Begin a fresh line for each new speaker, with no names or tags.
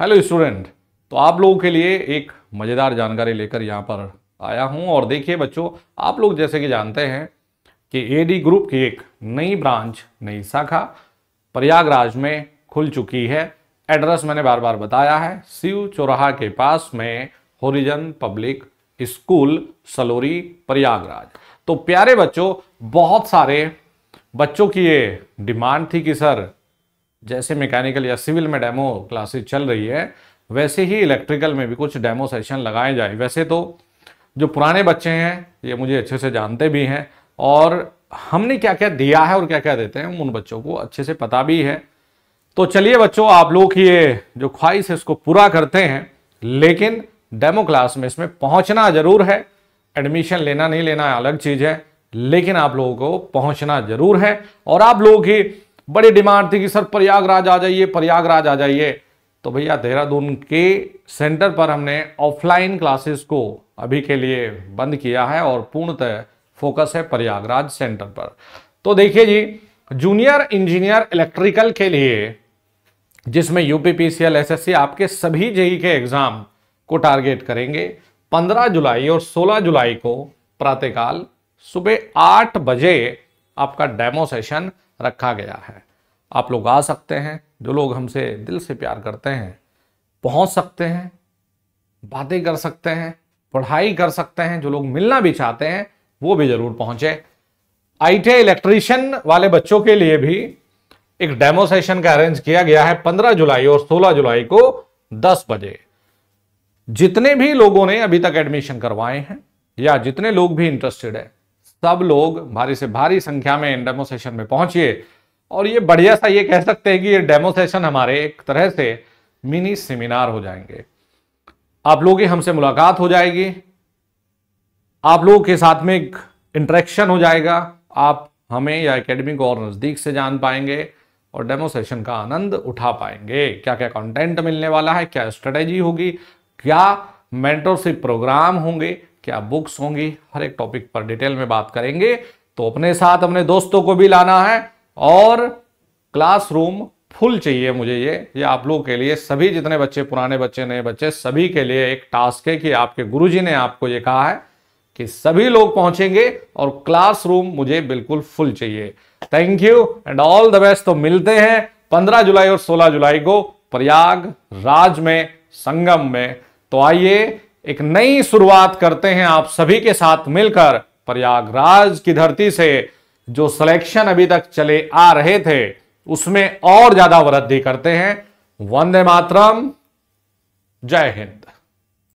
hello student तो आप लोगों के लिए एक मज़ेदार जानकारी लेकर यहाँ पर आया हूँ और देखिए बच्चों आप लोग जैसे कि जानते हैं कि एडी ग्रुप की एक नई ब्रांच नई शाखा प्रयागराज में खुल चुकी है एड्रेस मैंने बार बार बताया है शिव चौराहा के पास में horizon public school Salori Prayagraj तो प्यारे बच्चों बहुत सारे बच्चों की ये डिमांड थी कि सर जैसे मैकेनिकल या सिविल में डेमो क्लासेस चल रही है वैसे ही इलेक्ट्रिकल में भी कुछ डेमो सेशन लगाए जाए वैसे तो जो पुराने बच्चे हैं ये मुझे अच्छे से जानते भी हैं और हमने क्या क्या दिया है और क्या क्या देते हैं उन बच्चों को अच्छे से पता भी है तो चलिए बच्चों आप लोग ये जो ख्वाहिश है इसको पूरा करते हैं लेकिन डेमो क्लास में इसमें पहुंचना जरूर है एडमिशन लेना नहीं लेना अलग चीज़ है लेकिन आप लोगों को पहुंचना जरूर है और आप लोग ही बड़ी डिमांड थी कि सर प्रयागराज आ जाइए प्रयागराज आ जाइए तो भैया देहरादून के सेंटर पर हमने ऑफलाइन क्लासेस को अभी के लिए बंद किया है और पूर्णतः फोकस है प्रयागराज सेंटर पर तो देखिए जी जूनियर इंजीनियर इलेक्ट्रिकल के लिए जिसमें यूपीपीसीएल एसएससी आपके सभी जेई के एग्जाम को टारगेट करेंगे 15 जुलाई और 16 जुलाई को प्रातःकाल सुबह 8 बजे आपका डेमो सेशन रखा गया है आप लोग आ सकते हैं जो लोग हमसे दिल से प्यार करते हैं पहुंच सकते हैं बातें कर सकते हैं पढ़ाई कर सकते हैं जो लोग मिलना भी चाहते हैं वो भी जरूर पहुंचे आईटीआई इलेक्ट्रीशियन वाले बच्चों के लिए भी एक डेमो सेशन का अरेंज किया गया है 15 जुलाई और 16 जुलाई को 10 बजे जितने भी लोगों ने अभी तक एडमिशन करवाए हैं या जितने लोग भी इंटरेस्टेड है सब लोग भारी से भारी संख्या में डेमो सेशन में पहुंचिए और ये बढ़िया सा ये कह सकते हैं कि ये डेमो सेशन हमारे एक तरह से मिनी सेमिनार हो जाएंगे आप लोगों की हमसे मुलाकात हो जाएगी आप लोगों के साथ में एक इंटरेक्शन हो जाएगा आप हमें या एकेडमी को और नज़दीक से जान पाएंगे और डेमो सेशन का आनंद उठा पाएंगे क्या क्या कंटेंट मिलने वाला है क्या स्ट्रेटेजी होगी क्या मेंटरशिप प्रोग्राम होंगे क्या बुक्स होंगी हर एक टॉपिक पर डिटेल में बात करेंगे तो अपने साथ अपने दोस्तों को भी लाना है और क्लासरूम फुल चाहिए मुझे ये ये आप लोगों के लिए सभी जितने बच्चे पुराने बच्चे नए बच्चे सभी के लिए एक टास्क है कि आपके गुरुजी ने आपको ये कहा है कि सभी लोग पहुंचेंगे और क्लासरूम मुझे बिल्कुल फुल चाहिए thank you and all the best तो मिलते हैं पंद्रह जुलाई और सोलह जुलाई को प्रयाग राज में संगम में तो आइए एक नई शुरुआत करते हैं आप सभी के साथ मिलकर प्रयागराज की धरती से जो सिलेक्शन अभी तक चले आ रहे थे उसमें और ज्यादा वृद्धि करते हैं वंदे मातरम जय हिंद